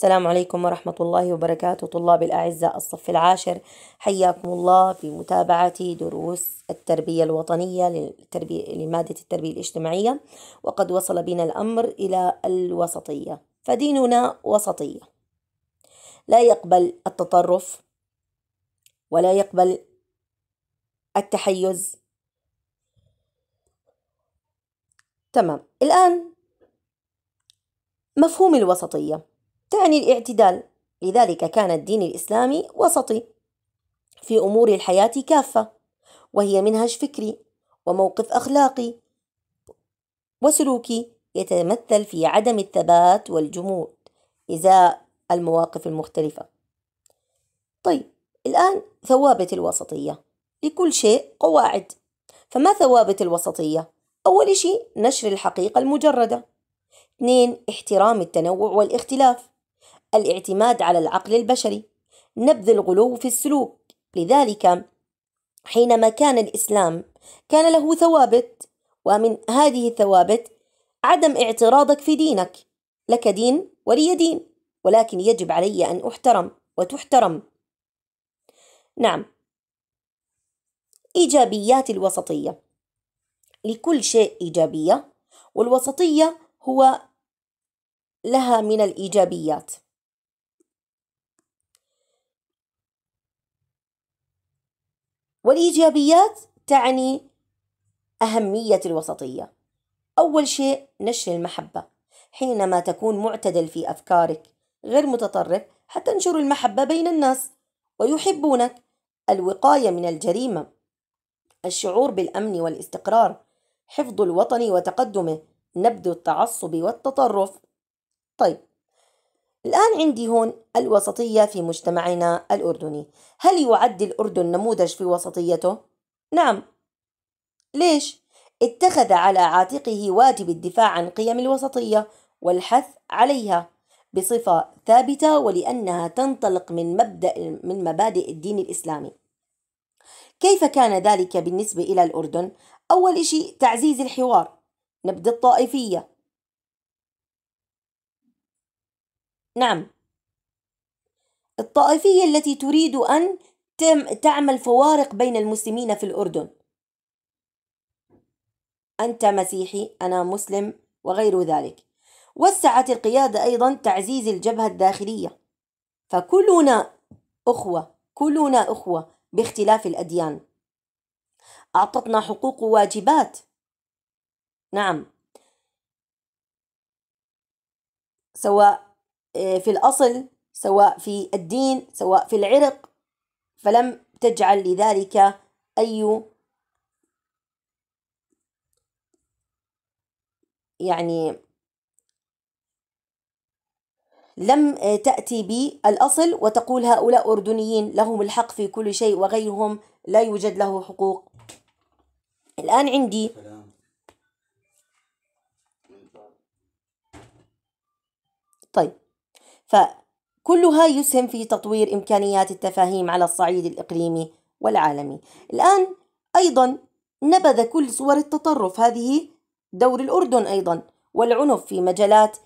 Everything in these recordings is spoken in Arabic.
السلام عليكم ورحمة الله وبركاته طلاب الأعزاء الصف العاشر حياكم الله في متابعة دروس التربية الوطنية للتربية لمادة التربية الاجتماعية وقد وصل بنا الأمر إلى الوسطية فديننا وسطية لا يقبل التطرف ولا يقبل التحيز تمام الآن مفهوم الوسطية تعني الاعتدال لذلك كان الدين الإسلامي وسطي في أمور الحياة كافة وهي منهج فكري وموقف أخلاقي وسلوكي يتمثل في عدم الثبات والجمود إزاء المواقف المختلفة طيب الآن ثوابت الوسطية لكل شيء قواعد فما ثوابت الوسطية؟ أول شيء نشر الحقيقة المجردة اثنين احترام التنوع والاختلاف الاعتماد على العقل البشري نبذ الغلو في السلوك لذلك حينما كان الإسلام كان له ثوابت ومن هذه الثوابت عدم اعتراضك في دينك لك دين ولي دين ولكن يجب علي أن أحترم وتحترم نعم إيجابيات الوسطية لكل شيء إيجابية والوسطية هو لها من الإيجابيات والإيجابيات تعني أهمية الوسطية أول شيء نشر المحبة حينما تكون معتدل في أفكارك غير متطرف حتنشر المحبة بين الناس ويحبونك الوقاية من الجريمة الشعور بالأمن والاستقرار حفظ الوطن وتقدمه نبذ التعصب والتطرف طيب الآن عندي هون الوسطية في مجتمعنا الأردني هل يعد الأردن نموذج في وسطيته؟ نعم ليش؟ اتخذ على عاتقه واجب الدفاع عن قيم الوسطية والحث عليها بصفة ثابتة ولأنها تنطلق من مبدأ من مبادئ الدين الإسلامي. كيف كان ذلك بالنسبة إلى الأردن؟ أول شيء تعزيز الحوار، نبذ الطائفية، نعم الطائفية التي تريد أن تعمل فوارق بين المسلمين في الأردن أنت مسيحي أنا مسلم وغير ذلك وسعت القيادة أيضا تعزيز الجبهة الداخلية فكلنا أخوة كلنا أخوة باختلاف الأديان أعطتنا حقوق وواجبات نعم سواء آه، في الأصل سواء في الدين سواء في العرق فلم تجعل لذلك أي يعني لم آه، تأتي بالأصل وتقول هؤلاء أردنيين لهم الحق في كل شيء وغيرهم لا يوجد له حقوق الآن عندي طيب فكلها يسهم في تطوير إمكانيات التفاهيم على الصعيد الإقليمي والعالمي الآن أيضا نبذ كل صور التطرف هذه دور الأردن أيضا والعنف في مجالات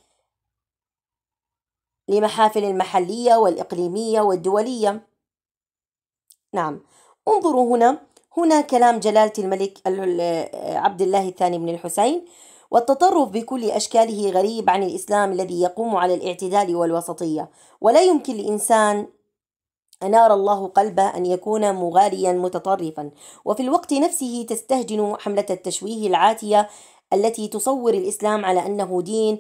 لمحافل المحلية والإقليمية والدولية نعم انظروا هنا هنا كلام جلالة الملك عبد الله الثاني بن الحسين والتطرف بكل أشكاله غريب عن الإسلام الذي يقوم على الاعتدال والوسطية ولا يمكن لإنسان أنار الله قلبه أن يكون مغاليا متطرفا وفي الوقت نفسه تستهجن حملة التشويه العاتية التي تصور الإسلام على أنه دين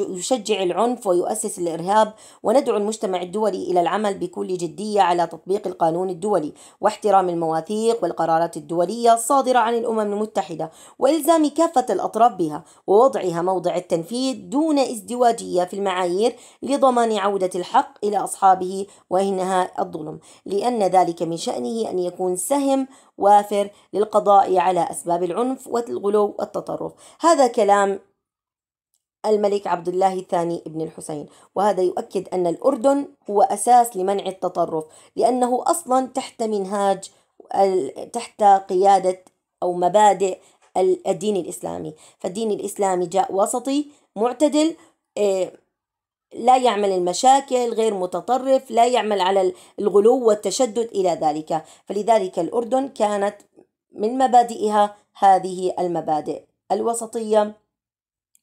يشجع العنف ويؤسس الإرهاب وندعو المجتمع الدولي إلى العمل بكل جدية على تطبيق القانون الدولي واحترام المواثيق والقرارات الدولية الصادرة عن الأمم المتحدة وإلزام كافة الأطراف بها ووضعها موضع التنفيذ دون ازدواجية في المعايير لضمان عودة الحق إلى أصحابه وإنهاء الظلم لأن ذلك من شأنه أن يكون سهم وافر للقضاء على أسباب العنف والغلو التطرف هذا كلام الملك عبد الله الثاني ابن الحسين وهذا يؤكد أن الأردن هو أساس لمنع التطرف لأنه أصلا تحت منهاج تحت قيادة أو مبادئ الدين الإسلامي فالدين الإسلامي جاء وسطي معتدل آه، لا يعمل المشاكل غير متطرف لا يعمل على الغلو والتشدد إلى ذلك فلذلك الأردن كانت من مبادئها هذه المبادئ الوسطية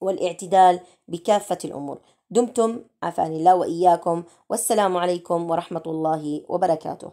والاعتدال بكافة الأمور دمتم عافاني الله وإياكم والسلام عليكم ورحمة الله وبركاته